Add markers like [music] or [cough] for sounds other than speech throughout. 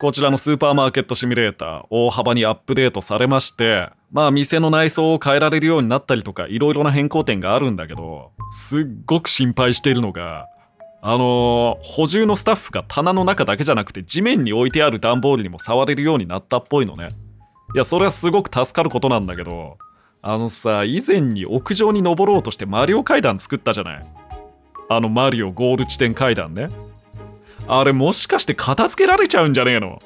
こちらのスーパーマーケットシミュレーター大幅にアップデートされまして、まあ店の内装を変えられるようになったりとかいろいろな変更点があるんだけど、すっごく心配しているのが、あのー、補充のスタッフが棚の中だけじゃなくて地面に置いてある段ボールにも触れるようになったっぽいのね。いや、それはすごく助かることなんだけど、あのさ、以前に屋上に登ろうとしてマリオ階段作ったじゃない。あのマリオゴール地点階段ね。あれもしかして片付けられちゃうんじゃねえの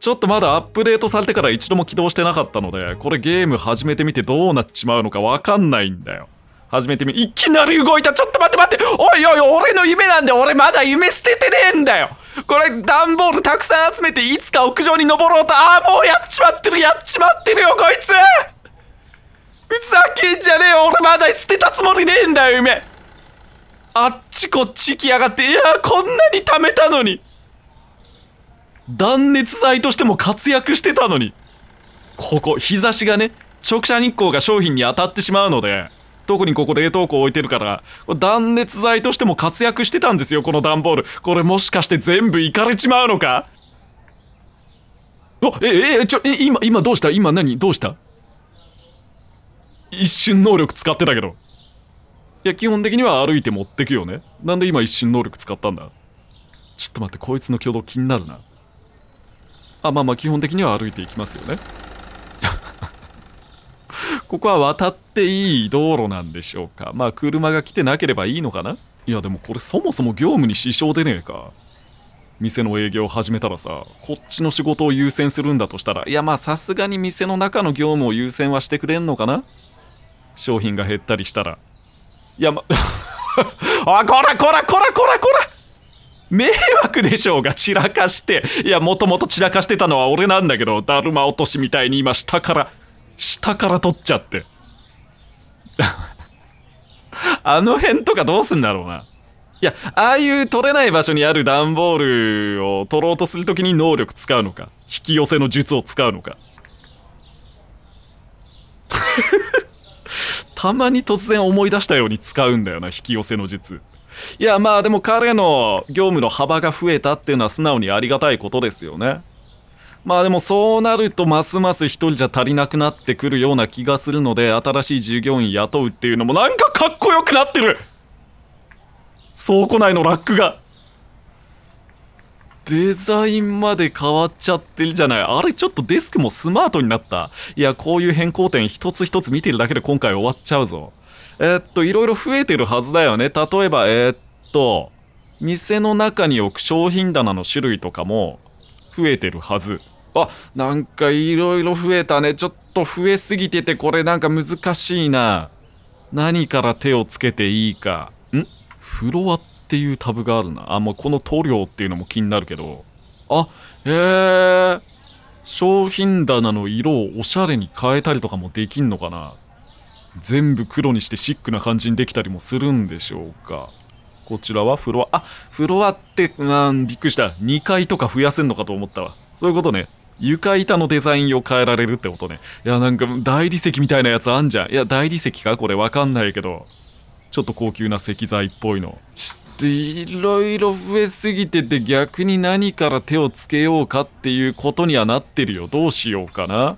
ちょっとまだアップデートされてから一度も起動してなかったので、これゲーム始めてみてどうなっちまうのかわかんないんだよ。始めてみ、いきなり動いたちょっと待って待っておいおい俺の夢なんで俺まだ夢捨ててねえんだよこれ段ボールたくさん集めていつか屋上に登ろうと、ああもうやっちまってるやっちまってるよこいつふざけんじゃねえよ俺まだ捨てたつもりねえんだよ夢あっちこっち来やがっていやこんなに貯めたのに断熱材としても活躍してたのにここ日差しがね直射日光が商品に当たってしまうので特にここ冷凍庫置いてるから断熱材としても活躍してたんですよこの段ボールこれもしかして全部いかれちまうのかあええちょえ今今どうした今何どうした一瞬能力使ってたけどいや、基本的には歩いて持ってくよね。なんで今一瞬能力使ったんだちょっと待って、こいつの挙動気になるな。あ、まあまあ、基本的には歩いていきますよね。[laughs] ここは渡っていい道路なんでしょうか。まあ、車が来てなければいいのかないや、でもこれそもそも業務に支障出ねえか。店の営業を始めたらさ、こっちの仕事を優先するんだとしたら、いや、まあ、さすがに店の中の業務を優先はしてくれんのかな商品が減ったりしたら。いやまあこらこらこらこらこら迷惑でしょうが散らかしていやもともと散らかしてたのは俺なんだけどだるま落としみたいに今下から下から取っちゃって [laughs] あの辺とかどうすんだろうないやああいう取れない場所にある段ボールを取ろうとするときに能力使うのか引き寄せの術を使うのか [laughs] たまに突然思い出したように使うんだよな引き寄せの術いやまあでも彼の業務の幅が増えたっていうのは素直にありがたいことですよねまあでもそうなるとますます一人じゃ足りなくなってくるような気がするので新しい従業員雇うっていうのもなんかかっこよくなってる倉庫内のラックがデザインまで変わっちゃってるじゃない。あれ、ちょっとデスクもスマートになった。いや、こういう変更点一つ一つ見てるだけで今回終わっちゃうぞ。えー、っと、いろいろ増えてるはずだよね。例えば、えー、っと、店の中に置く商品棚の種類とかも増えてるはず。あ、なんかいろいろ増えたね。ちょっと増えすぎてて、これなんか難しいな。何から手をつけていいか。んフロアってっていうタブがあるな。あ、もうこの塗料っていうのも気になるけど。あ、へえー、商品棚の色をおしゃれに変えたりとかもできんのかな全部黒にしてシックな感じにできたりもするんでしょうかこちらはフロア。あ、フロアって、うん、びっくりした。2階とか増やせんのかと思ったわ。そういうことね。床板のデザインを変えられるってことね。いや、なんか大理石みたいなやつあんじゃん。いや、大理石かこれわかんないけど。ちょっと高級な石材っぽいの。といろいろ増えすぎてて逆に何から手をつけようかっていうことにはなってるよ。どうしようかな。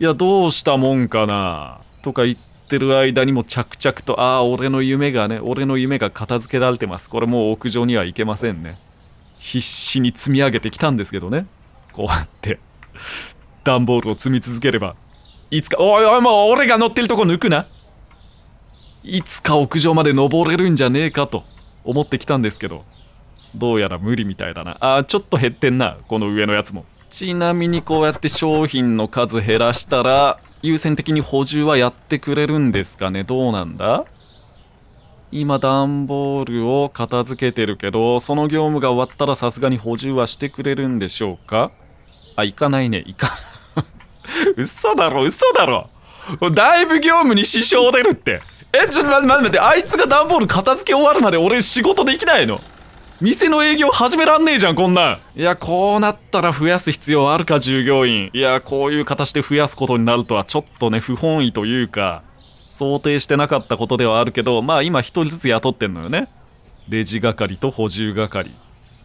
いや、どうしたもんかな。とか言ってる間にも着々と、ああ、俺の夢がね、俺の夢が片付けられてます。これもう屋上には行けませんね。必死に積み上げてきたんですけどね。こうやって段ボールを積み続ければ、いつか、おいおいもう俺が乗ってるとこ抜くな。いつか屋上まで登れるんじゃねえかと。思ってきたんですけどどうやら無理みたいだなあーちょっと減ってんなこの上のやつもちなみにこうやって商品の数減らしたら優先的に補充はやってくれるんですかねどうなんだ今段ボールを片付けてるけどその業務が終わったらさすがに補充はしてくれるんでしょうかあ行かないね行か [laughs] 嘘だろ嘘だろだいぶ業務に支障出るってえちょっと待って待って待ってあいつが段ボール片付け終わるまで俺仕事できないの店の営業始めらんねえじゃんこんなんいやこうなったら増やす必要あるか従業員いやこういう形で増やすことになるとはちょっとね不本意というか想定してなかったことではあるけどまあ今1人ずつ雇ってんのよねレジ係と補充係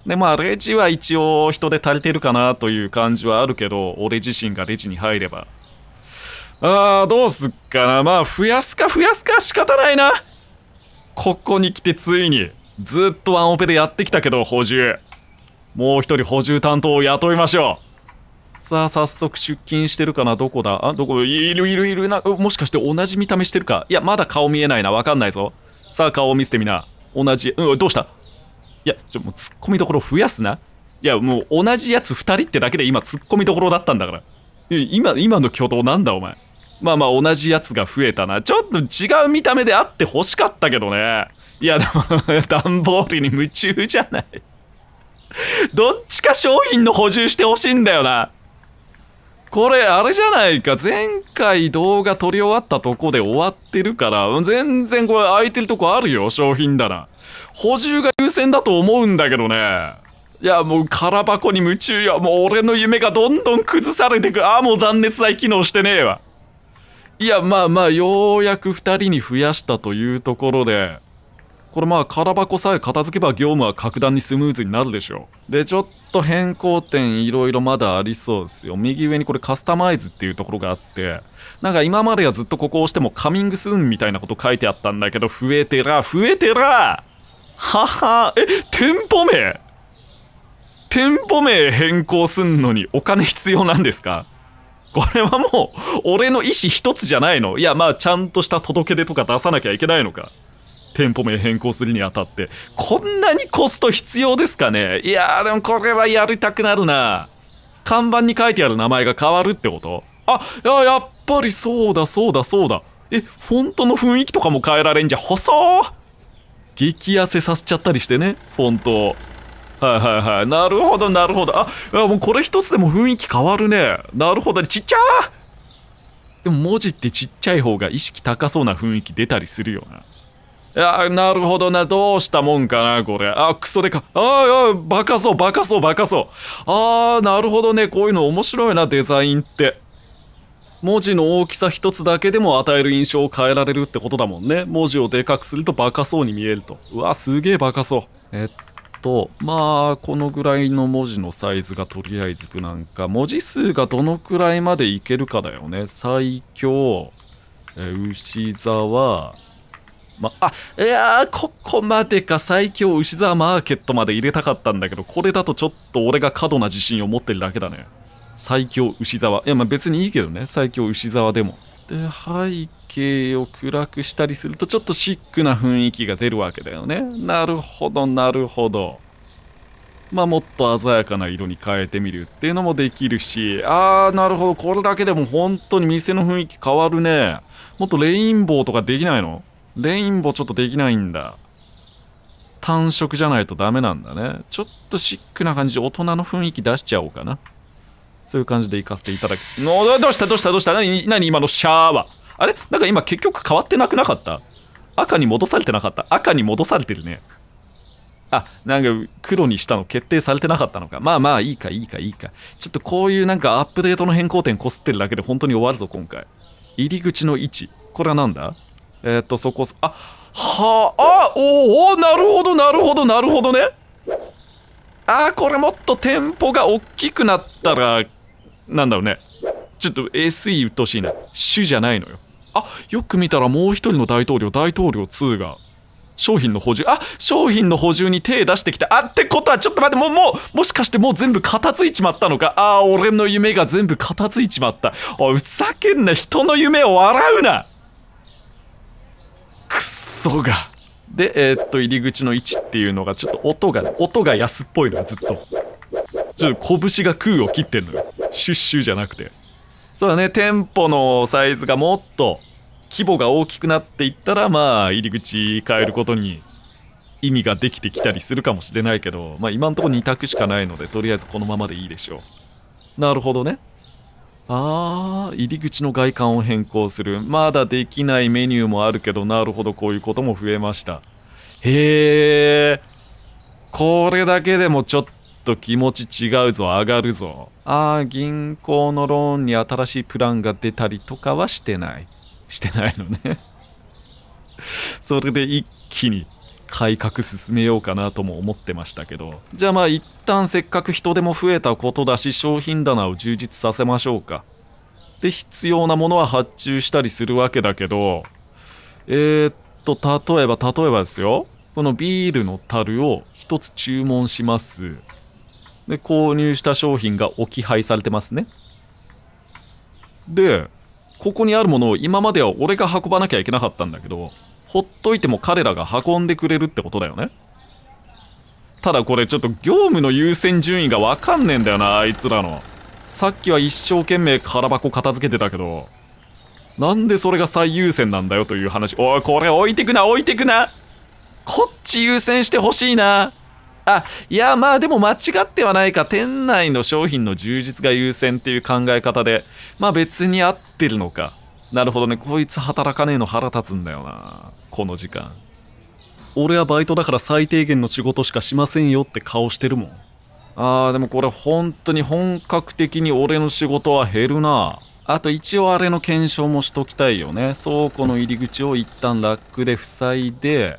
でまあレジは一応人で足りてるかなという感じはあるけど俺自身がレジに入ればああ、どうすっかな。まあ、増やすか増やすか仕方ないな。ここに来てついに、ずっとワンオペでやってきたけど、補充。もう一人補充担当を雇いましょう。さあ、早速出勤してるかなどこだあ、どこいるいるいるな。もしかして同じ見た目してるかいや、まだ顔見えないな。わかんないぞ。さあ、顔を見せてみな。同じ。うん、どうしたいや、ちょ、もうツッコミどころ増やすな。いや、もう同じやつ2人ってだけで今ツッコミどころだったんだから。今、今の挙動なんだお前。まあまあ同じやつが増えたな。ちょっと違う見た目であって欲しかったけどね。いや、でも、段ボールに夢中じゃないどっちか商品の補充してほしいんだよな。これ、あれじゃないか。前回動画撮り終わったとこで終わってるから、全然これ空いてるとこあるよ、商品棚。補充が優先だと思うんだけどね。いや、もう空箱に夢中よ。もう俺の夢がどんどん崩されてく。ああ、もう断熱材機能してねえわ。いや、まあまあ、ようやく2人に増やしたというところで、これまあ、空箱さえ片付けば業務は格段にスムーズになるでしょう。で、ちょっと変更点いろいろまだありそうですよ。右上にこれカスタマイズっていうところがあって、なんか今まではずっとここを押してもカミングスーンみたいなこと書いてあったんだけど、増えてら、増えてらはは、え、店舗名店舗名変更すんのにお金必要なんですかこれはもう俺の意思一つじゃないのいやまあちゃんとした届け出とか出さなきゃいけないのか店舗名変更するにあたってこんなにコスト必要ですかねいやーでもこれはやりたくなるな看板に書いてある名前が変わるってことあややっぱりそうだそうだそうだえフォントの雰囲気とかも変えられんじゃ細ー激痩せさせちゃったりしてねフォントを。はいはいなるほどなるほどあもうこれ一つでも雰囲気変わるねなるほどねちっちゃでも文字ってちっちゃい方が意識高そうな雰囲気出たりするよなあなるほどなどうしたもんかなこれあクソでかああバカそうバカそうバカそうあーなるほどねこういうの面白いなデザインって文字の大きさ一つだけでも与える印象を変えられるってことだもんね文字をでかくするとバカそうに見えるとうわすげえバカそうえっとまあこのぐらいの文字のサイズがとりあえず無難か文字数がどのくらいまでいけるかだよね最強、え牛沢まあいやーここまでか最強牛沢マーケットまで入れたかったんだけどこれだとちょっと俺が過度な自信を持ってるだけだね最強牛沢いやまあ別にいいけどね最強牛沢でもで背景を暗くしたりするとちょっとシックな雰囲気が出るわけだよねなるほどなるほどまあもっと鮮やかな色に変えてみるっていうのもできるしあーなるほどこれだけでも本当に店の雰囲気変わるねもっとレインボーとかできないのレインボーちょっとできないんだ単色じゃないとダメなんだねちょっとシックな感じで大人の雰囲気出しちゃおうかなそういう感じで行かせていただきのどうしたどうしたどうした何何今のシャーはあれなんか今結局変わってなくなかった赤に戻されてなかった赤に戻されてるねあなんか黒にしたの決定されてなかったのかまあまあいいかいいかいいかちょっとこういうなんかアップデートの変更点こすってるだけで本当に終わるぞ今回入り口の位置これは何だえー、っとそこあはあおおなるほどなるほどなるほどねああ、これもっとテンポが大きくなったら、なんだろうね。ちょっと SE うっとしいな。主じゃないのよ。あ、よく見たらもう一人の大統領、大統領2が、商品の補充、あ、商品の補充に手出してきた。あ、ってことは、ちょっと待って、もう、もう、もしかしてもう全部片付いちまったのか。ああ、俺の夢が全部片付いちまった。おい、ふざけんな、人の夢を笑うな。くそが。で、えー、っと、入り口の位置っていうのが、ちょっと音が、音が安っぽいのよ、ずっと。ちょっと拳が空を切ってんのよ。シュッシュじゃなくて。そうだね、店舗のサイズがもっと、規模が大きくなっていったら、まあ、入り口変えることに意味ができてきたりするかもしれないけど、まあ今んとこ2択しかないので、とりあえずこのままでいいでしょう。なるほどね。ああ、入り口の外観を変更する。まだできないメニューもあるけど、なるほど、こういうことも増えました。へえ、これだけでもちょっと気持ち違うぞ、上がるぞ。ああ、銀行のローンに新しいプランが出たりとかはしてない。してないのねそれで一気に改革進めようかなとも思ってましたけどじゃあまあ一旦せっかく人手も増えたことだし商品棚を充実させましょうかで必要なものは発注したりするわけだけどえー、っと例えば例えばですよこのビールの樽を1つ注文しますで購入した商品が置き配されてますねでここにあるものを今までは俺が運ばなきゃいけなかったんだけどほっといても彼らが運んでくれるってことだよねただこれちょっと業務の優先順位がわかんねえんだよなあいつらのさっきは一生懸命空箱片付けてたけどなんでそれが最優先なんだよという話おいこれ置いてくな置いてくなこっち優先してほしいなあいやまあでも間違ってはないか店内の商品の充実が優先っていう考え方でまあ別に合ってるのかなるほどね。こいつ働かねえの腹立つんだよな。この時間。俺はバイトだから最低限の仕事しかしませんよって顔してるもん。あー、でもこれ本当に本格的に俺の仕事は減るな。あと一応あれの検証もしときたいよね。倉庫の入り口を一旦ラックで塞いで、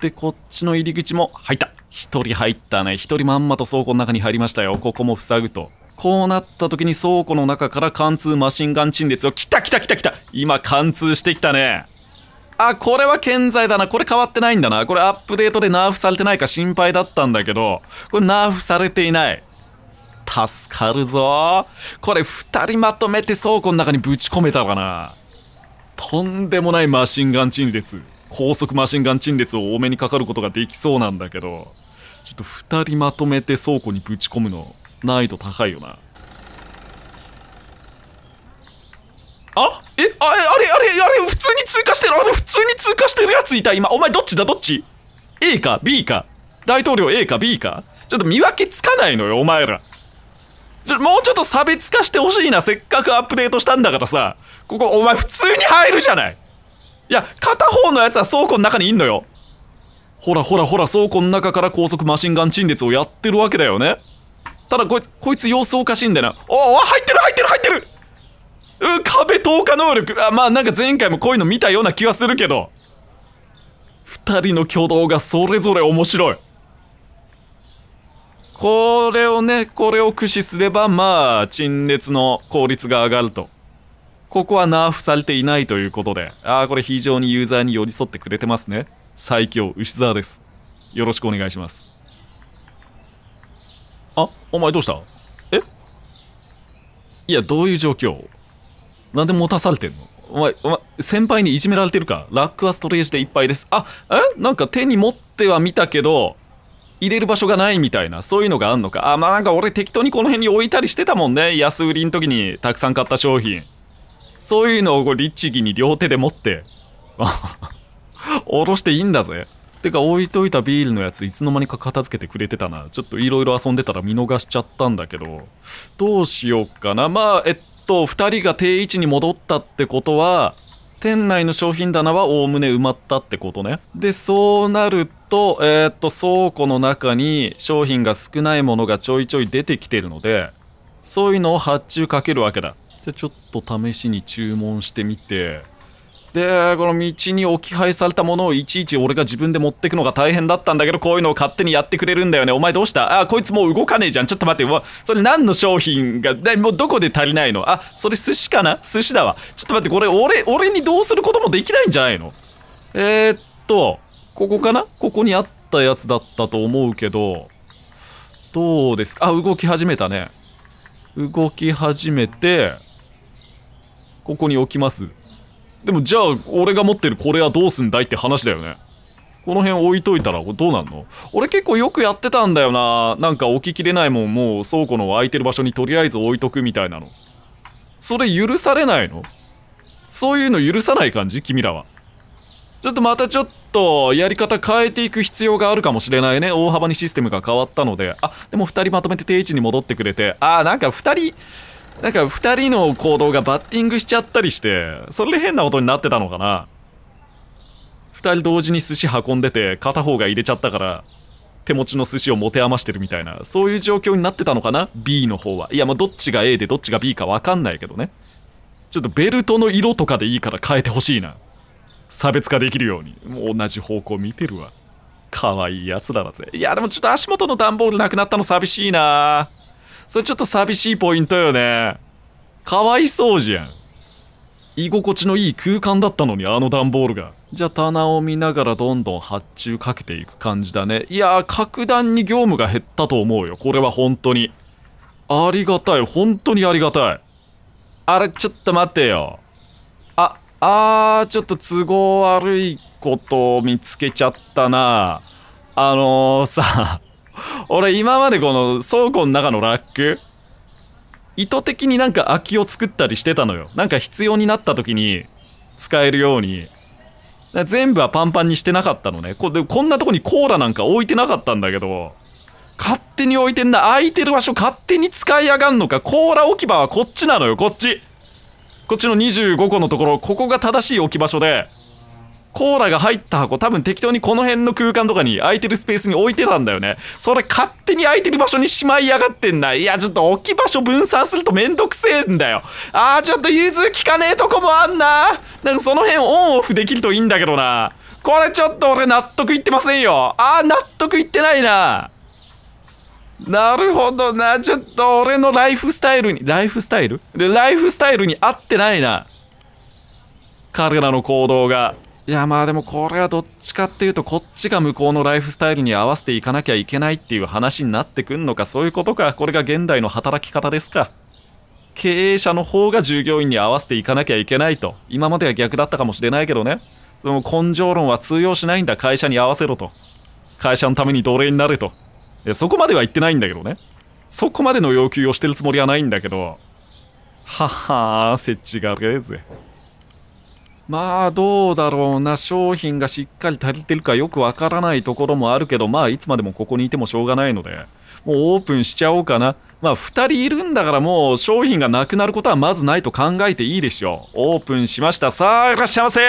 で、こっちの入り口も入った。1人入ったね。1人まんまと倉庫の中に入りましたよ。ここも塞ぐと。こうなった時に倉庫の中から貫通マシンガン陳列を来た来た来た来た今貫通してきたねあこれは健在だなこれ変わってないんだなこれアップデートでナーフされてないか心配だったんだけどこれナーフされていない助かるぞこれ2人まとめて倉庫の中にぶち込めたのかなとんでもないマシンガン陳列高速マシンガン陳列を多めにかかることができそうなんだけどちょっと2人まとめて倉庫にぶち込むの難易度高いよなあえあれあれあれ普通に通過してるあれ普通に通過してるやついた今お前どっちだどっち ?A か B か大統領 A か B かちょっと見分けつかないのよお前らちょもうちょっと差別化してほしいなせっかくアップデートしたんだからさここお前普通に入るじゃないいや片方のやつは倉庫の中にいんのよほらほらほら倉庫の中から高速マシンガン陳列をやってるわけだよねただこいつ、こいつ様子おかしいんだよな。おお、入ってる入ってる入ってるう壁透過能力。あ、まあなんか前回もこういうの見たような気はするけど。二人の挙動がそれぞれ面白い。これをね、これを駆使すれば、まあ、陳列の効率が上がると。ここはナーフされていないということで、ああ、これ非常にユーザーに寄り添ってくれてますね。最強、牛沢です。よろしくお願いします。あお前どうしたえいやどういう状況なんで持たされてんのお前お前先輩にいじめられてるかラックはストレージでいっぱいですあえなんか手に持っては見たけど入れる場所がないみたいなそういうのがあんのかあまあなんか俺適当にこの辺に置いたりしてたもんね安売りの時にたくさん買った商品そういうのを律儀に両手で持ってお [laughs] ろしていいんだぜてか置いといたビールのやついつの間にか片付けてくれてたなちょっといろいろ遊んでたら見逃しちゃったんだけどどうしようかなまあえっと2人が定位置に戻ったってことは店内の商品棚はおおむね埋まったってことねでそうなるとえー、っと倉庫の中に商品が少ないものがちょいちょい出てきてるのでそういうのを発注かけるわけだじゃちょっと試しに注文してみてでこの道に置き配されたものをいちいち俺が自分で持ってくのが大変だったんだけどこういうのを勝手にやってくれるんだよねお前どうしたあこいつもう動かねえじゃんちょっと待ってもうそれ何の商品がでもうどこで足りないのあそれ寿司かな寿司だわちょっと待ってこれ俺俺にどうすることもできないんじゃないのえー、っとここかなここにあったやつだったと思うけどどうですかあ動き始めたね動き始めてここに置きますでもじゃあ俺が持ってるこれはどうすんだいって話だよねこの辺置いといたらどうなんの俺結構よくやってたんだよななんか置ききれないもんもう倉庫の空いてる場所にとりあえず置いとくみたいなのそれ許されないのそういうの許さない感じ君らはちょっとまたちょっとやり方変えていく必要があるかもしれないね大幅にシステムが変わったのであでも2人まとめて定位置に戻ってくれてああなんか2人なんか2人の行動がバッティングしちゃったりしてそれで変なことになってたのかな2人同時に寿司運んでて片方が入れちゃったから手持ちの寿司を持て余してるみたいなそういう状況になってたのかな B の方はいやまあどっちが A でどっちが B か分かんないけどねちょっとベルトの色とかでいいから変えてほしいな差別化できるようにもう同じ方向見てるわ可愛いやつだだぜいやでもちょっと足元の段ボールなくなったの寂しいなぁそれちょっと寂しいポイントよね。かわいそうじゃん。居心地のいい空間だったのに、あの段ボールが。じゃあ棚を見ながらどんどん発注かけていく感じだね。いやー、格段に業務が減ったと思うよ。これは本当に。ありがたい。本当にありがたい。あれ、ちょっと待ってよ。あ、あー、ちょっと都合悪いことを見つけちゃったな。あのー、さ、俺今までこの倉庫の中のラック、意図的になんか空きを作ったりしてたのよ。なんか必要になった時に使えるように。全部はパンパンにしてなかったのね。こでこんなとこにコーラなんか置いてなかったんだけど、勝手に置いてんな。空いてる場所勝手に使いやがんのか。コーラ置き場はこっちなのよ、こっち。こっちの25個のところ、ここが正しい置き場所で、コーラが入った箱多分適当にこの辺の空間とかに空いてるスペースに置いてたんだよねそれ勝手に空いてる場所にしまいやがってんないやちょっと置き場所分散するとめんどくせえんだよあーちょっとゆず効かねえとこもあんななんかその辺オンオフできるといいんだけどなこれちょっと俺納得いってませんよあー納得いってないななるほどな。ちょっと俺のライフスタイルに、ライフスタイルライフスタイルに合ってないな。彼らの行動が。いやまあでもこれはどっちかっていうとこっちが向こうのライフスタイルに合わせていかなきゃいけないっていう話になってくんのかそういうことかこれが現代の働き方ですか経営者の方が従業員に合わせていかなきゃいけないと今までは逆だったかもしれないけどねでも根性論は通用しないんだ会社に合わせろと会社のために奴隷になれとそこまでは言ってないんだけどねそこまでの要求をしてるつもりはないんだけどははあせちがれえぜまあどうだろうな商品がしっかり足りてるかよくわからないところもあるけどまあいつまでもここにいてもしょうがないのでもうオープンしちゃおうかなまあ2人いるんだからもう商品がなくなることはまずないと考えていいでしょうオープンしましたさあいらっしゃいませ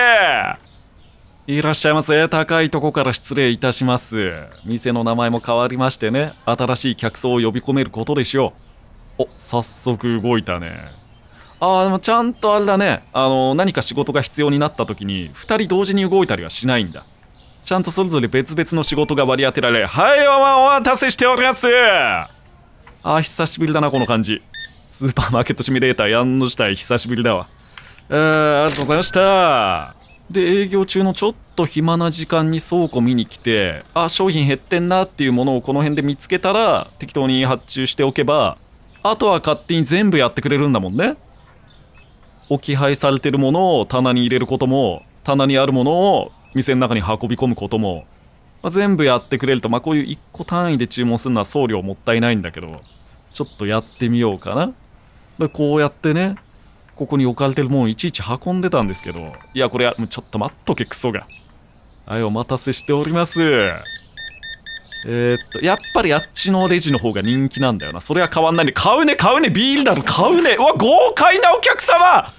いらっしゃいませ高いとこから失礼いたします店の名前も変わりましてね新しい客層を呼び込めることでしょうお早速動いたねああでもちゃんとあれだねあの何か仕事が必要になった時に2人同時に動いたりはしないんだちゃんとそれぞれ別々の仕事が割り当てられはいお待たせしておりますあー久しぶりだなこの感じスーパーマーケットシミュレーターやんの自体久しぶりだわえー、ありがとうございましたで営業中のちょっと暇な時間に倉庫見に来てあ商品減ってんなっていうものをこの辺で見つけたら適当に発注しておけばあとは勝手に全部やってくれるんだもんね置き配されてるものを棚に入れることも棚にあるものを店の中に運び込むことも、まあ、全部やってくれると、まあ、こういう1個単位で注文するのは送料もったいないんだけどちょっとやってみようかなでこうやってねここに置かれてるもんいちいち運んでたんですけどいやこれちょっと待っとけクソがはいお待たせしておりますえー、っと、やっぱりあっちのレジの方が人気なんだよな。それは変わんないね。買うね、買うね、ビールだろ、買うね。うわ、豪快なお客様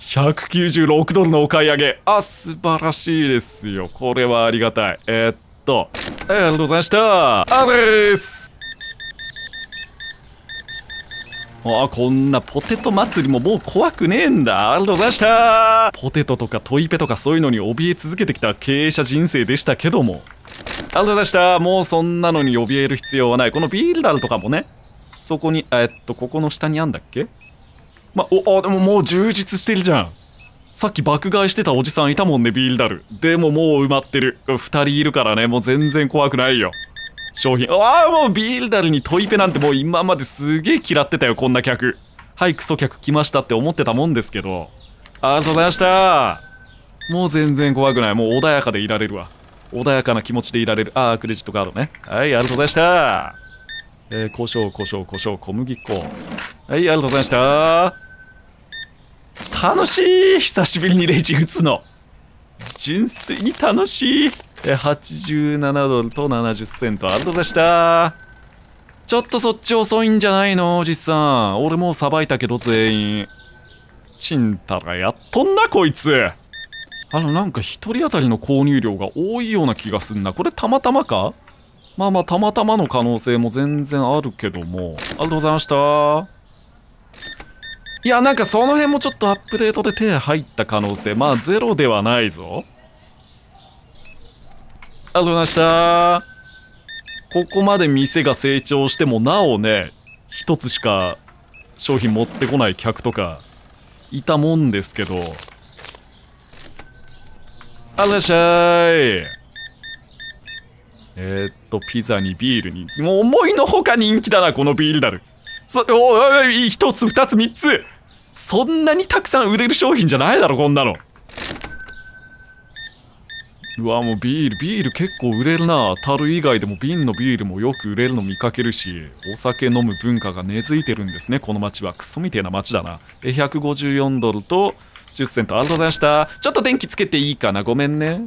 !196 ドルのお買い上げ。あ、素晴らしいですよ。これはありがたい。えー、っと、ありがとうございました。あれです。あこんなポテト祭りももう怖くねえんだありがとうございましたポテトとかトイペとかそういうのに怯え続けてきた経営者人生でしたけどもありがとうございました。もうそんなのに怯える必要はない。このビールダルとかもね、そこに、えっと、ここの下にあんだっけまお、あ、でももう充実してるじゃん。さっき爆買いしてたおじさんいたもんね、ビールダル。でももう埋まってる。2人いるからね、もう全然怖くないよ。商品。ああ、もうビールダルにトイペなんてもう今まですげえ嫌ってたよ、こんな客。はい、クソ客来ましたって思ってたもんですけど。ありがとうございました。もう全然怖くない。もう穏やかでいられるわ。穏やかな気持ちでいられる。ああ、クレジットカードね。はい、ありがとうございました。えー、胡椒、胡椒、胡椒、小麦粉。はい、ありがとうございました。楽しい久しぶりにレジ打つの。純粋に楽しい。えー、87ドルと70セント。ありがとうございました。ちょっとそっち遅いんじゃないのおじさん。俺もうさばいたけど全員。ちんたらやっとんな、こいつ。あのなんか一人当たりの購入量が多いような気がすんなこれたまたまかまあまあたまたまの可能性も全然あるけどもありがとうございましたいやなんかその辺もちょっとアップデートで手入った可能性まあゼロではないぞありがとうございましたここまで店が成長してもなおね一つしか商品持ってこない客とかいたもんですけどあらしゃいえー、っと、ピザにビールに。もう思いのほか人気だな、このビールだる。そ、おい、一つ、二つ、三つ。そんなにたくさん売れる商品じゃないだろ、こんなの。うわ、もうビール、ビール結構売れるな。樽以外でも瓶のビールもよく売れるの見かけるし、お酒飲む文化が根付いてるんですね、この街は。クソみてえな街だな。154ドルと、10セントありがとうございましたちょっと電気つけていいかなごめんね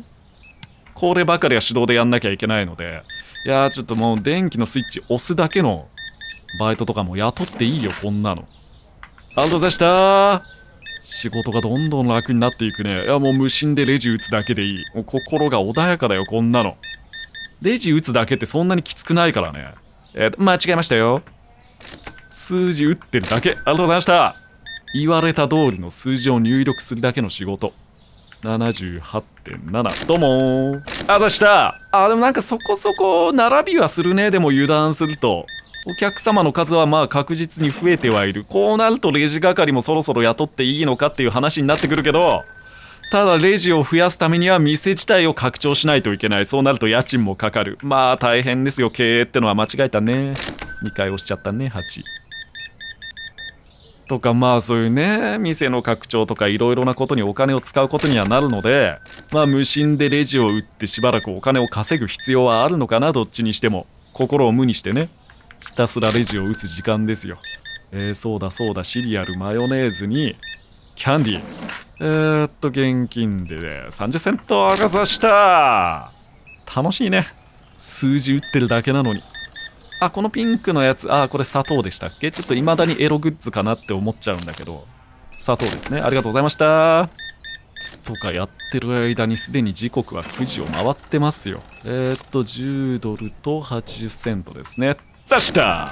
こればかりは手動でやんなきゃいけないのでいやーちょっともう電気のスイッチ押すだけのバイトとかも雇っていいよこんなのありがとうございました仕事がどんどん楽になっていくねいやもう無心でレジ打つだけでいいもう心が穏やかだよこんなのレジ打つだけってそんなにきつくないからねえー、間違えましたよ数字打ってるだけありがとうございました言われた通りの数字を入力するだけの仕事。78.7。どうもー。あ、ざしたあ、でもなんかそこそこ並びはするね。でも油断すると。お客様の数はまあ確実に増えてはいる。こうなるとレジ係もそろそろ雇っていいのかっていう話になってくるけど、ただレジを増やすためには店自体を拡張しないといけない。そうなると家賃もかかる。まあ大変ですよ。経営ってのは間違えたね。2回押しちゃったね。8。とかまあそういうね店の拡張とかいろいろなことにお金を使うことにはなるのでまあ無心でレジを打ってしばらくお金を稼ぐ必要はあるのかなどっちにしても心を無にしてねひたすらレジを打つ時間ですよえー、そうだそうだシリアルマヨネーズにキャンディーえー、っと現金で30セント上がさした楽しいね数字打ってるだけなのに。あ、このピンクのやつ、あ、これ砂糖でしたっけちょっと未だにエログッズかなって思っちゃうんだけど、砂糖ですね。ありがとうございました。とかやってる間にすでに時刻は9時を回ってますよ。えー、っと、10ドルと80セントですね。刺した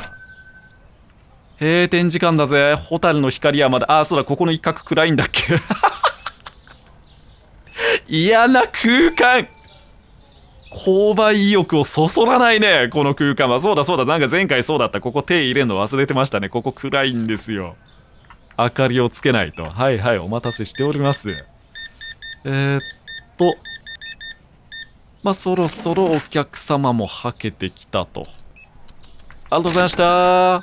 閉店時間だぜ。ホタルの光はまだ、あ、そうだ、ここの一角暗いんだっけ [laughs] 嫌な空間購買意欲をそそらないね、この空間は。そうだそうだ、なんか前回そうだった。ここ手入れるの忘れてましたね。ここ暗いんですよ。明かりをつけないと。はいはい、お待たせしております。えー、っと。まあ、そろそろお客様もはけてきたと。ありがとうございました。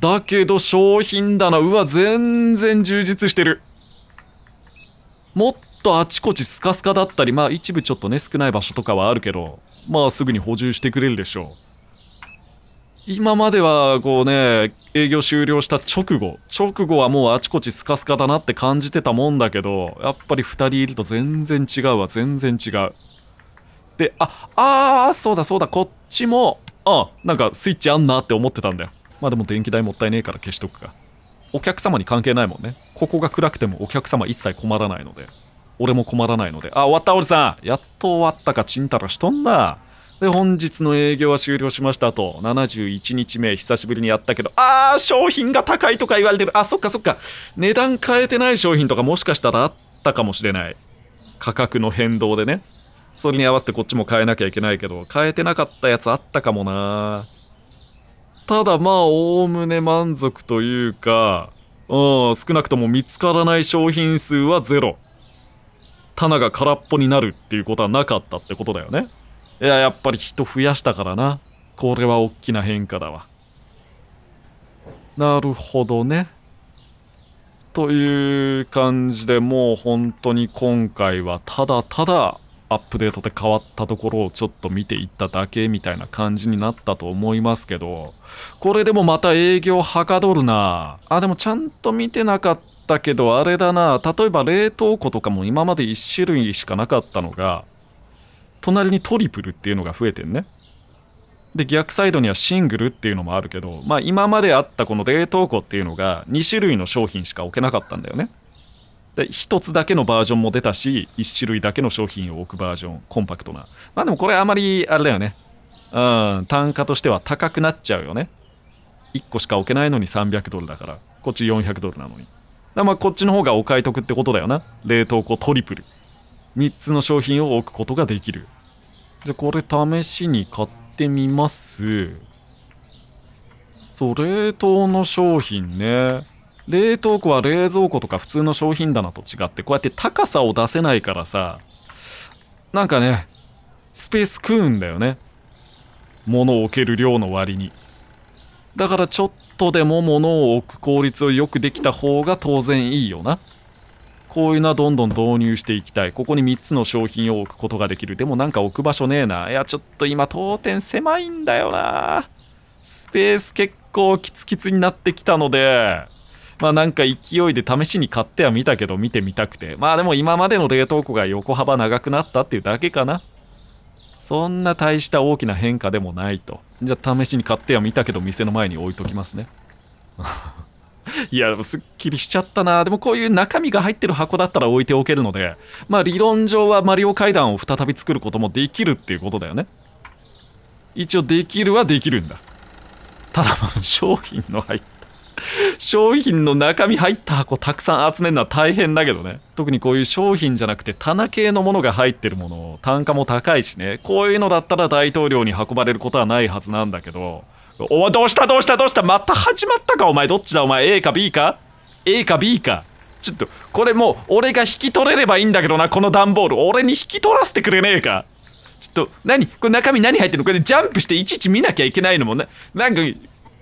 だけど商品棚、うわ、全然充実してる。もっとあちこちスカスカだったりまあ一部ちょっとね少ない場所とかはあるけどまあすぐに補充してくれるでしょう今まではこうね営業終了した直後直後はもうあちこちスカスカだなって感じてたもんだけどやっぱり2人いると全然違うわ全然違うでああーそうだそうだこっちもあなんかスイッチあんなって思ってたんだよまあでも電気代もったいねえから消しとくかお客様に関係ないもんねここが暗くてもお客様一切困らないので俺も困らないので。あ、終わった、おじさんやっと終わったか、ちんたらしとんな。で、本日の営業は終了しましたと。71日目、久しぶりにやったけど、あー、商品が高いとか言われてる。あ、そっかそっか。値段変えてない商品とかもしかしたらあったかもしれない。価格の変動でね。それに合わせてこっちも変えなきゃいけないけど、変えてなかったやつあったかもな。ただまあ、おおむね満足というか、うん、少なくとも見つからない商品数はゼロ。棚が空っぽになるっていうことはなかったってことだよねいややっぱり人増やしたからなこれは大きな変化だわなるほどねという感じでもう本当に今回はただただアップデートで変わったところをちょっと見ていっただけみたいな感じになったと思いますけどこれでもまた営業はかどるなあでもちゃんと見てなかったけどあれだな例えば冷凍庫とかも今まで1種類しかなかったのが隣にトリプルっていうのが増えてんねで逆サイドにはシングルっていうのもあるけどまあ今まであったこの冷凍庫っていうのが2種類の商品しか置けなかったんだよねで1つだけのバージョンも出たし1種類だけの商品を置くバージョンコンパクトなまあでもこれあまりあれだよねうん単価としては高くなっちゃうよね1個しか置けないのに300ドルだからこっち400ドルなのにだまあこっちの方がお買い得ってことだよな冷凍庫トリプル3つの商品を置くことができるじゃあこれ試しに買ってみますそう冷凍の商品ね冷凍庫は冷蔵庫とか普通の商品棚と違ってこうやって高さを出せないからさなんかねスペース食うんだよね物を置ける量の割にだからちょっとでも物を置く効率をよくできた方が当然いいよなこういうのはどんどん導入していきたいここに3つの商品を置くことができるでもなんか置く場所ねえないやちょっと今当店狭いんだよなスペース結構キツキツになってきたのでまあなんか勢いで試しに買っては見たけど見てみたくてまあでも今までの冷凍庫が横幅長くなったっていうだけかなそんな大した大きな変化でもないとじゃあ試しに買っては見たけど店の前に置いときますね [laughs] いや、でもすっきりしちゃったな。でもこういう中身が入ってる箱だったら置いておけるので、まあ理論上はマリオ階段を再び作ることもできるっていうことだよね。一応できるはできるんだ。ただ、商品の入っ商品の中身入った箱たくさん集めるのは大変だけどね特にこういう商品じゃなくて棚系のものが入ってるもの単価も高いしねこういうのだったら大統領に運ばれることはないはずなんだけどお前どうしたどうしたどうしたまた始まったかお前どっちだお前 A か B か A か B かちょっとこれもう俺が引き取れればいいんだけどなこの段ボール俺に引き取らせてくれねえかちょっと何これ中身何入ってるのこれジャンプしていちいち見なきゃいけないのもねなんか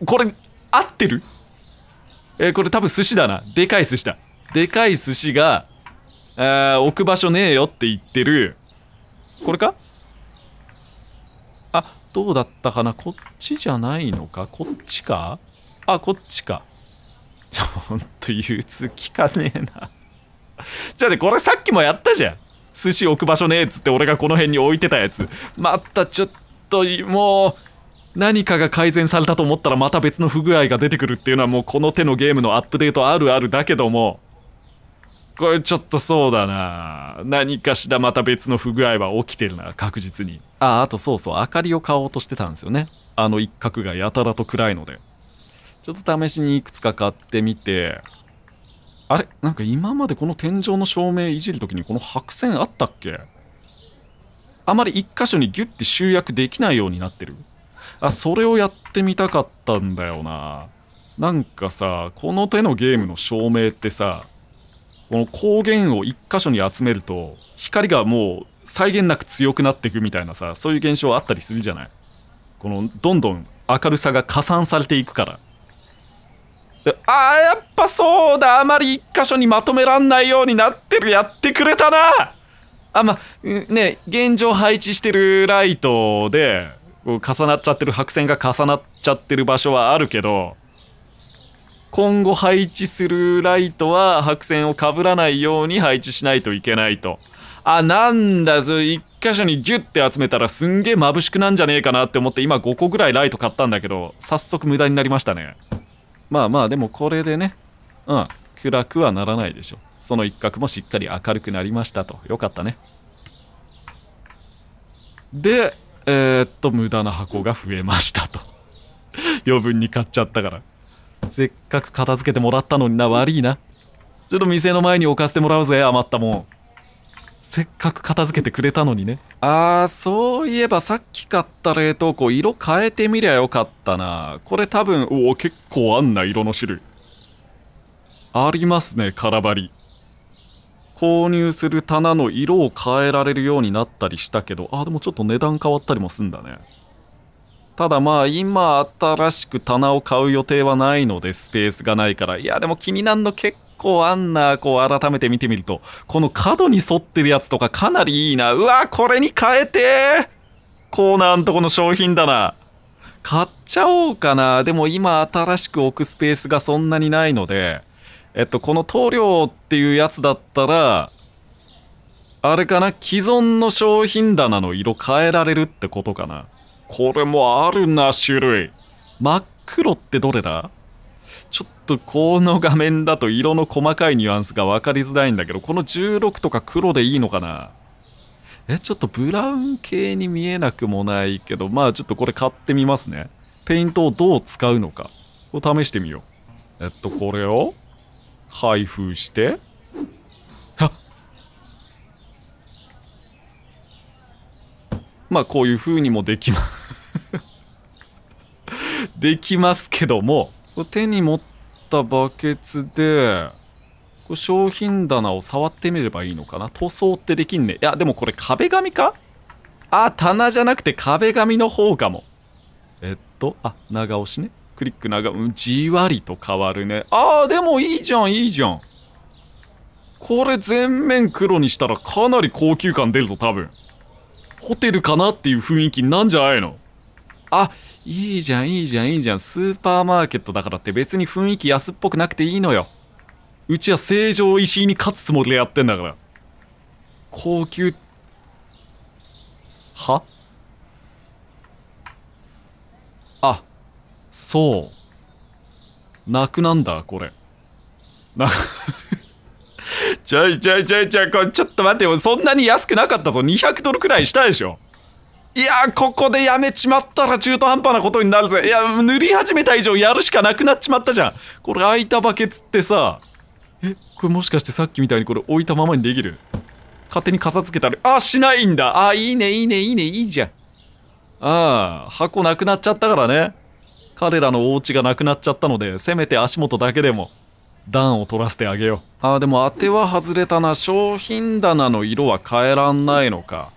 これ合ってるえー、これ多分寿司だな。でかい寿司だ。でかい寿司が、ー、置く場所ねえよって言ってる。これかあ、どうだったかなこっちじゃないのかこっちかあ、こっちか。ちょっと憂鬱聞かねえなじゃあね、これさっきもやったじゃん。寿司置く場所ねえっつって俺がこの辺に置いてたやつ。またちょっと、もう、何かが改善されたと思ったらまた別の不具合が出てくるっていうのはもうこの手のゲームのアップデートあるあるだけどもこれちょっとそうだな何かしらまた別の不具合は起きてるな確実にあああとそうそう明かりを買おうとしてたんですよねあの一角がやたらと暗いのでちょっと試しにいくつか買ってみてあれなんか今までこの天井の照明いじる時にこの白線あったっけあまり一箇所にギュッて集約できないようになってるあそれをやってみたかったんだよななんかさこの手のゲームの照明ってさこの光源を1箇所に集めると光がもう際限なく強くなっていくみたいなさそういう現象あったりするじゃないこのどんどん明るさが加算されていくからあーやっぱそうだあまり1箇所にまとめらんないようになってるやってくれたなあまね現状配置してるライトで重なっちゃってる白線が重なっちゃってる場所はあるけど今後配置するライトは白線をかぶらないように配置しないといけないと。あなんだぞ一箇所にギュッて集めたらすんげえ眩しくなんじゃねえかなって思って今5個ぐらいライト買ったんだけど早速無駄になりましたねまあまあでもこれでねうん暗くはならないでしょその一角もしっかり明るくなりましたとよかったねでえー、っと、無駄な箱が増えましたと。[laughs] 余分に買っちゃったから。せっかく片付けてもらったのにな、悪いな。ちょっと店の前に置かせてもらうぜ、余ったもん。せっかく片付けてくれたのにね。あー、そういえばさっき買った冷凍庫、色変えてみりゃよかったな。これ多分、おお、結構あんな、色の種類。ありますね、空張り。購入する棚の色を変えられるようになったりしたけどあでもちょっと値段変わったりもすんだねただまあ今新しく棚を買う予定はないのでスペースがないからいやでも気になるの結構あんなこう改めて見てみるとこの角に沿ってるやつとかかなりいいなうわこれに変えてコーナーんとこの商品だな買っちゃおうかなでも今新しく置くスペースがそんなにないのでえっと、この塗料っていうやつだったら、あれかな既存の商品棚の色変えられるってことかなこれもあるな、種類。真っ黒ってどれだちょっとこの画面だと色の細かいニュアンスが分かりづらいんだけど、この16とか黒でいいのかなえ、ちょっとブラウン系に見えなくもないけど、まあちょっとこれ買ってみますね。ペイントをどう使うのかを試してみよう。えっと、これを開封してはっまあこういう風にもできます [laughs] できますけども手に持ったバケツで商品棚を触ってみればいいのかな塗装ってできんねいやでもこれ壁紙かあ棚じゃなくて壁紙の方かもえっとあ長押しねクリック長じわりと変わるね。ああ、でもいいじゃん、いいじゃん。これ全面黒にしたらかなり高級感出るぞ、多分。ホテルかなっていう雰囲気なんじゃないのあ、いいじゃん、いいじゃん、いいじゃん。スーパーマーケットだからって別に雰囲気安っぽくなくていいのよ。うちは成城石井に勝つつもりでやってんだから。高級。はあ。そう。泣くなんだ、これ。な [laughs] ちょいちょいちょいちょい、これちょっと待ってよ。そんなに安くなかったぞ。200ドルくらいしたでしょ。いやここでやめちまったら中途半端なことになるぜ。いや、塗り始めた以上やるしかなくなっちまったじゃん。これ空いたバケツってさ、え、これもしかしてさっきみたいにこれ置いたままにできる勝手に片付けたら、あ、しないんだ。あ、いいね、いいね、いいね、いいじゃん。ああ、箱なくなっちゃったからね。彼らのお家がなくなっちゃったのでせめて足元だけでも段を取らせてあげようああでも当ては外れたな商品棚の色は変えらんないのか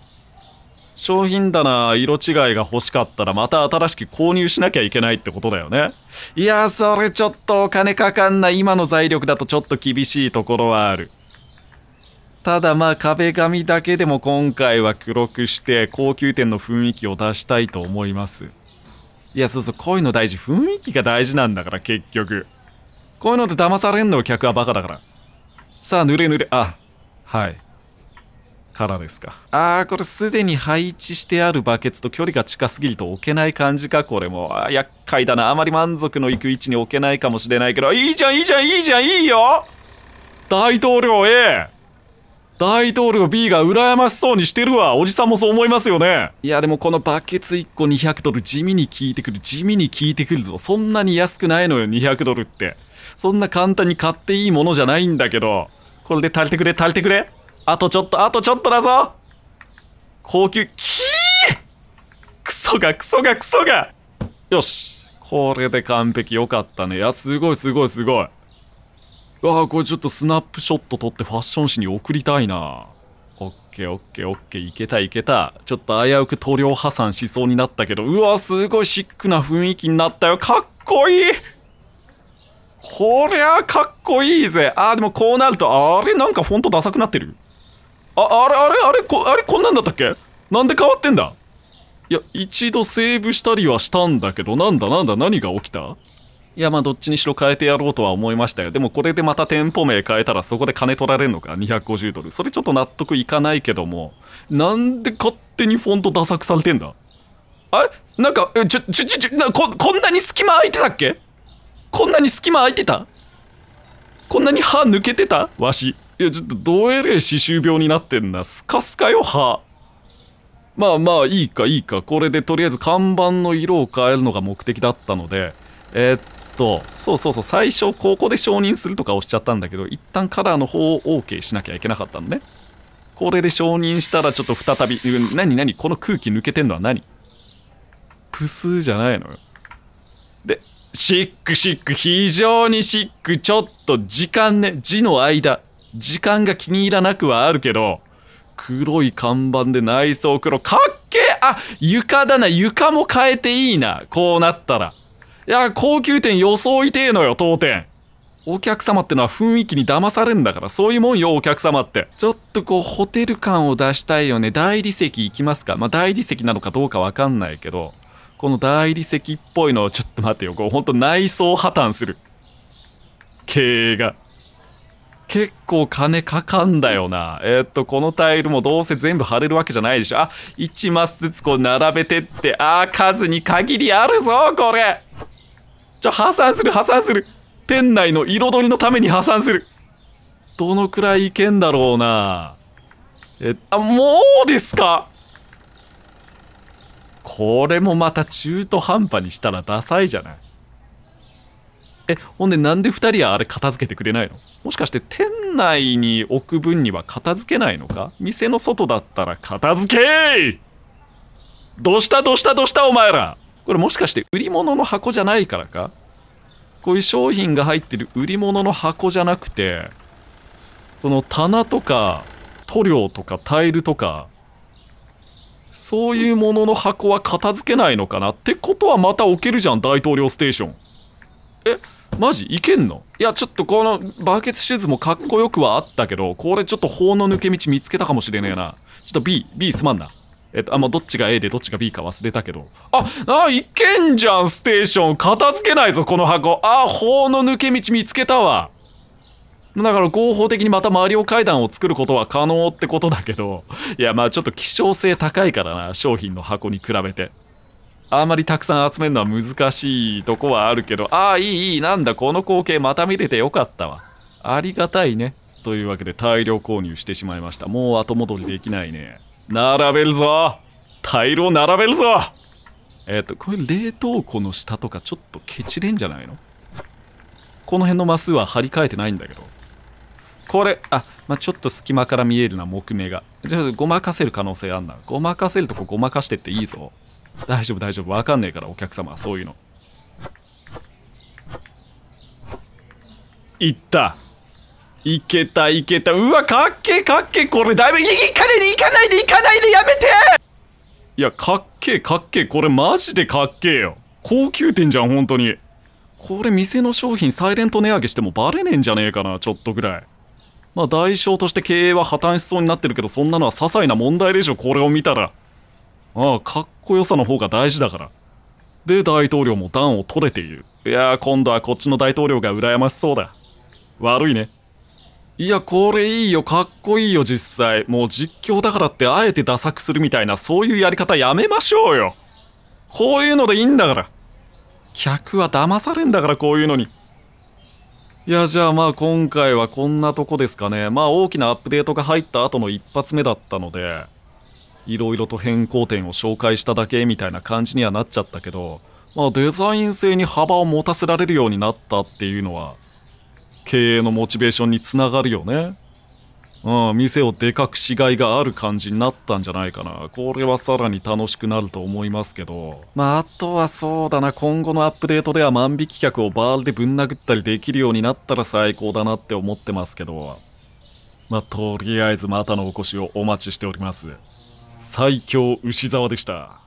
商品棚色違いが欲しかったらまた新しく購入しなきゃいけないってことだよねいやそれちょっとお金かかんない今の財力だとちょっと厳しいところはあるただまあ壁紙だけでも今回は黒くして高級店の雰囲気を出したいと思いますいやそうそうこういうの大事雰囲気が大事なんだから結局こういうので騙されんの客はバカだからさあぬれぬれあはいからですかああこれすでに配置してあるバケツと距離が近すぎると置けない感じかこれもあ厄介だなあまり満足のいく位置に置けないかもしれないけどいいじゃんいいじゃんいいじゃんいいよ大統領ええ大統領 B が羨ましそうにしてるわ。おじさんもそう思いますよね。いや、でもこのバケツ1個200ドル、地味に効いてくる、地味に効いてくるぞ。そんなに安くないのよ、200ドルって。そんな簡単に買っていいものじゃないんだけど。これで足りてくれ、足りてくれ。あとちょっと、あとちょっとだぞ高級、キークソが、クソが、クソがよし。これで完璧よかったね。いや、すごい、すごい、すごい。わあ、これちょっとスナップショット撮ってファッション誌に送りたいな。オッケーオッケーオッケー、いけたいけた。ちょっと危うく塗料破産しそうになったけど、うわ、すごいシックな雰囲気になったよ。かっこいいこりゃかっこいいぜ。あー、でもこうなると、あれなんかフォントダサくなってるあ、あれあれあれこ、あれこんなんだったっけなんで変わってんだいや、一度セーブしたりはしたんだけど、なんだなんだ何が起きたいやまあどっちにしろ変えてやろうとは思いましたよでもこれでまた店舗名変えたらそこで金取られるのか250ドルそれちょっと納得いかないけどもなんで勝手にフォントダサくされてんだあれなんかちょちょちょなここんなに隙間空いてたっけこんなに隙間空いてたこんなに歯抜けてたわしいやちょっとどえれ歯周病になってんなスカスカよ歯まあまあいいかいいかこれでとりあえず看板の色を変えるのが目的だったのでえー、っとそうそうそう最初ここで承認するとか押しちゃったんだけど一旦カラーの方を OK しなきゃいけなかったのねこれで承認したらちょっと再び何何この空気抜けてんのは何プスじゃないのよでシックシック非常にシックちょっと時間ね字の間時間が気に入らなくはあるけど黒い看板で内装黒かっけえあ床だな床も変えていいなこうなったら。いや、高級店装いてえのよ、当店。お客様ってのは雰囲気に騙されんだから、そういうもんよ、お客様って。ちょっとこう、ホテル感を出したいよね。大理石行きますかまあ、大理石なのかどうかわかんないけど、この大理石っぽいのをちょっと待ってよ。こう、ほんと内装破綻する。経営が。結構金かかんだよな。えー、っと、このタイルもどうせ全部貼れるわけじゃないでしょ。あ、1マスずつこう並べてって、あー、数に限りあるぞ、これちょ、破産する、破産する。店内の彩りのために破産する。どのくらいいけんだろうな。え、あ、もうですかこれもまた中途半端にしたらダサいじゃない。え、ほんでなんで二人はあれ片付けてくれないのもしかして店内に置く分には片付けないのか店の外だったら片付けどうしたどうしたどうしたお前らこれもしかして売り物の箱じゃないからかこういう商品が入ってる売り物の箱じゃなくてその棚とか塗料とかタイルとかそういうものの箱は片付けないのかなってことはまた置けるじゃん大統領ステーションえマジいけんのいやちょっとこのバケツシューズもかっこよくはあったけどこれちょっと法の抜け道見つけたかもしれねえなちょっと BB すまんなえっと、あ、もうどっちが A でどっちが B か忘れたけど。あ、あ、いけんじゃん、ステーション。片付けないぞ、この箱。あ、法の抜け道見つけたわ。だから合法的にまたマリオ階段を作ることは可能ってことだけど、いやまあちょっと希少性高いからな、商品の箱に比べて。あんまりたくさん集めるのは難しいとこはあるけど、ああ、いい、いい、なんだ、この光景また見れてよかったわ。ありがたいね。というわけで大量購入してしまいました。もう後戻りできないね。並べるぞ大量並べるぞえっ、ー、と、これ冷凍庫の下とかちょっとケチれんじゃないのこの辺のマスは張り替えてないんだけど。これ、あ、まあ、ちょっと隙間から見えるな、木目が。じゃあ、ごまかせる可能性あんな。ごまかせるとこごまかしてっていいぞ。大丈夫、大丈夫。わかんねえから、お客様はそういうの。いったいけたいけたうわかっけかっけこれだいぶいかないでいかないでいかないでやめていやかっけかっけこれマジでかっけよ高級店じゃん本当にこれ店の商品サイレント値上げしてもバレねえんじゃねえかなちょっとぐらいまあ代償として経営は破綻しそうになってるけどそんなのは些細な問題でしょこれを見たらああかっこよさの方が大事だからで大統領も暖を取れているいや今度はこっちの大統領が羨ましそうだ悪いねいや、これいいよ、かっこいいよ、実際。もう実況だからってあえてダサくするみたいな、そういうやり方やめましょうよ。こういうのでいいんだから。客は騙されんだから、こういうのに。いや、じゃあまあ今回はこんなとこですかね。まあ大きなアップデートが入った後の一発目だったので、いろいろと変更点を紹介しただけみたいな感じにはなっちゃったけど、まあデザイン性に幅を持たせられるようになったっていうのは、経営のモチベーションにつながるよね。うん、店をでかくしがいがある感じになったんじゃないかな。これはさらに楽しくなると思いますけど。まあ、あとはそうだな、今後のアップデートでは万引き客をバールでぶん殴ったりできるようになったら最高だなって思ってますけど。まあ、とりあえずまたのお越しをお待ちしております。最強牛沢でした。